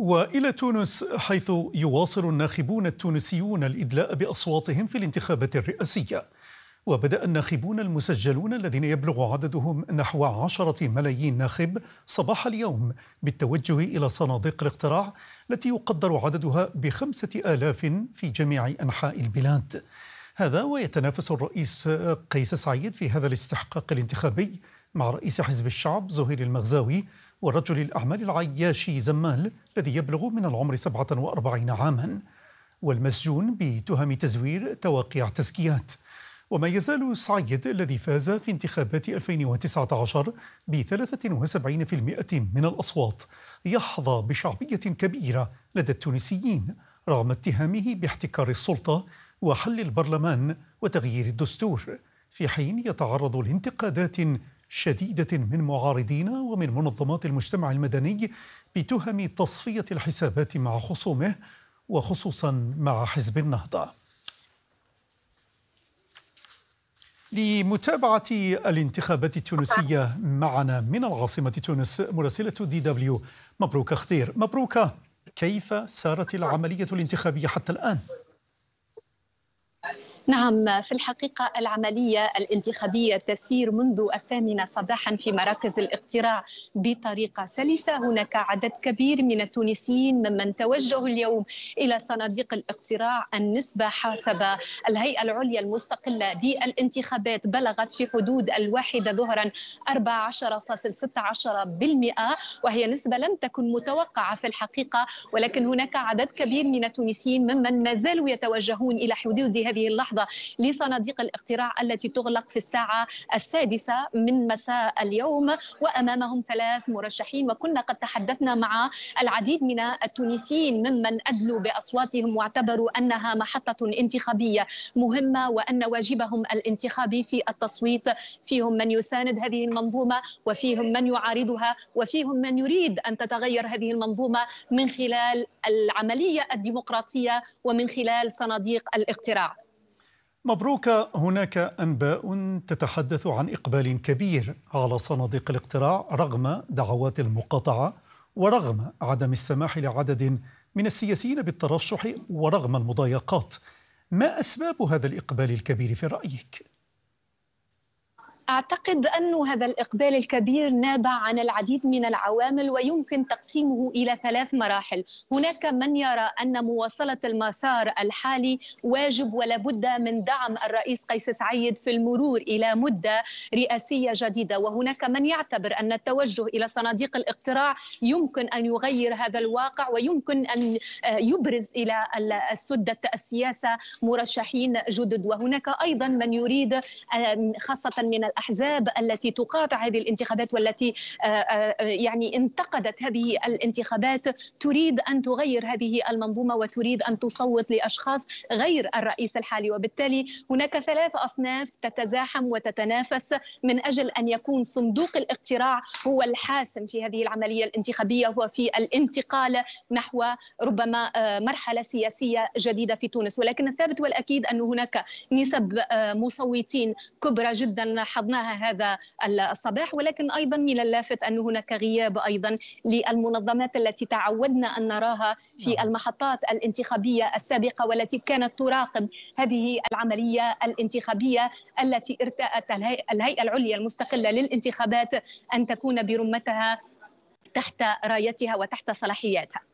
والى تونس حيث يواصل الناخبون التونسيون الادلاء باصواتهم في الانتخابات الرئاسيه وبدا الناخبون المسجلون الذين يبلغ عددهم نحو عشره ملايين ناخب صباح اليوم بالتوجه الى صناديق الاقتراع التي يقدر عددها بخمسه الاف في جميع انحاء البلاد هذا ويتنافس الرئيس قيس سعيد في هذا الاستحقاق الانتخابي مع رئيس حزب الشعب زهير المغزاوي ورجل الأعمال العياشي زمال الذي يبلغ من العمر 47 عاما والمسجون بتهم تزوير توقيع تزكيات وما يزال سعيد الذي فاز في انتخابات 2019 ب 73% من الأصوات يحظى بشعبية كبيرة لدى التونسيين رغم اتهامه باحتكار السلطة وحل البرلمان وتغيير الدستور في حين يتعرض لانتقادات شديده من معارضينا ومن منظمات المجتمع المدني بتهم تصفيه الحسابات مع خصومه وخصوصا مع حزب النهضه. لمتابعه الانتخابات التونسيه معنا من العاصمه تونس مراسله دي دبليو مبروك خطير، مبروك كيف سارت العمليه الانتخابيه حتى الان؟ نعم في الحقيقة العملية الانتخابية تسير منذ الثامنة صباحا في مراكز الاقتراع بطريقة سلسة هناك عدد كبير من التونسيين ممن توجهوا اليوم إلى صناديق الاقتراع النسبة حسب الهيئة العليا المستقلة للانتخابات بلغت في حدود الواحدة ظهرا 14.16% وهي نسبة لم تكن متوقعة في الحقيقة ولكن هناك عدد كبير من التونسيين ممن ما زالوا يتوجهون إلى حدود هذه اللحظة اللحظة لصناديق الاقتراع التي تغلق في الساعة السادسة من مساء اليوم وأمامهم ثلاث مرشحين وكنا قد تحدثنا مع العديد من التونسيين ممن أدلوا بأصواتهم واعتبروا أنها محطة انتخابية مهمة وأن واجبهم الانتخابي في التصويت فيهم من يساند هذه المنظومة وفيهم من يعارضها وفيهم من يريد أن تتغير هذه المنظومة من خلال العملية الديمقراطية ومن خلال صناديق الاقتراع مبروك هناك انباء تتحدث عن اقبال كبير على صناديق الاقتراع رغم دعوات المقاطعه ورغم عدم السماح لعدد من السياسيين بالترشح ورغم المضايقات ما اسباب هذا الاقبال الكبير في رايك أعتقد أن هذا الإقبال الكبير نابع عن العديد من العوامل ويمكن تقسيمه إلى ثلاث مراحل هناك من يرى أن مواصلة المسار الحالي واجب ولا بد من دعم الرئيس قيس سعيد في المرور إلى مدة رئاسية جديدة وهناك من يعتبر أن التوجه إلى صناديق الاقتراع يمكن أن يغير هذا الواقع ويمكن أن آه، يبرز إلى السدة السياسة مرشحين جدد وهناك أيضا من يريد آه، خاصة من الاحزاب التي تقاطع هذه الانتخابات والتي آه، آه، آه، يعني انتقدت هذه الانتخابات تريد ان تغير هذه المنظومه وتريد ان تصوت لاشخاص غير الرئيس الحالي وبالتالي هناك ثلاث اصناف تتزاحم وتتنافس من اجل ان يكون صندوق الاقتراع هو الحاسم في هذه العمليه الانتخابيه وفي الانتقال نحو ربما مرحله سياسيه جديده في تونس ولكن الثابت والاكيد ان هناك نسب مصوتين كبرى جدا حض استعرضناها هذا الصباح ولكن أيضا من اللافت أن هناك غياب أيضا للمنظمات التي تعودنا أن نراها في نعم. المحطات الانتخابية السابقة والتي كانت تراقب هذه العملية الانتخابية التي ارتأت الهيئة العليا المستقلة للانتخابات أن تكون برمتها تحت رايتها وتحت صلاحياتها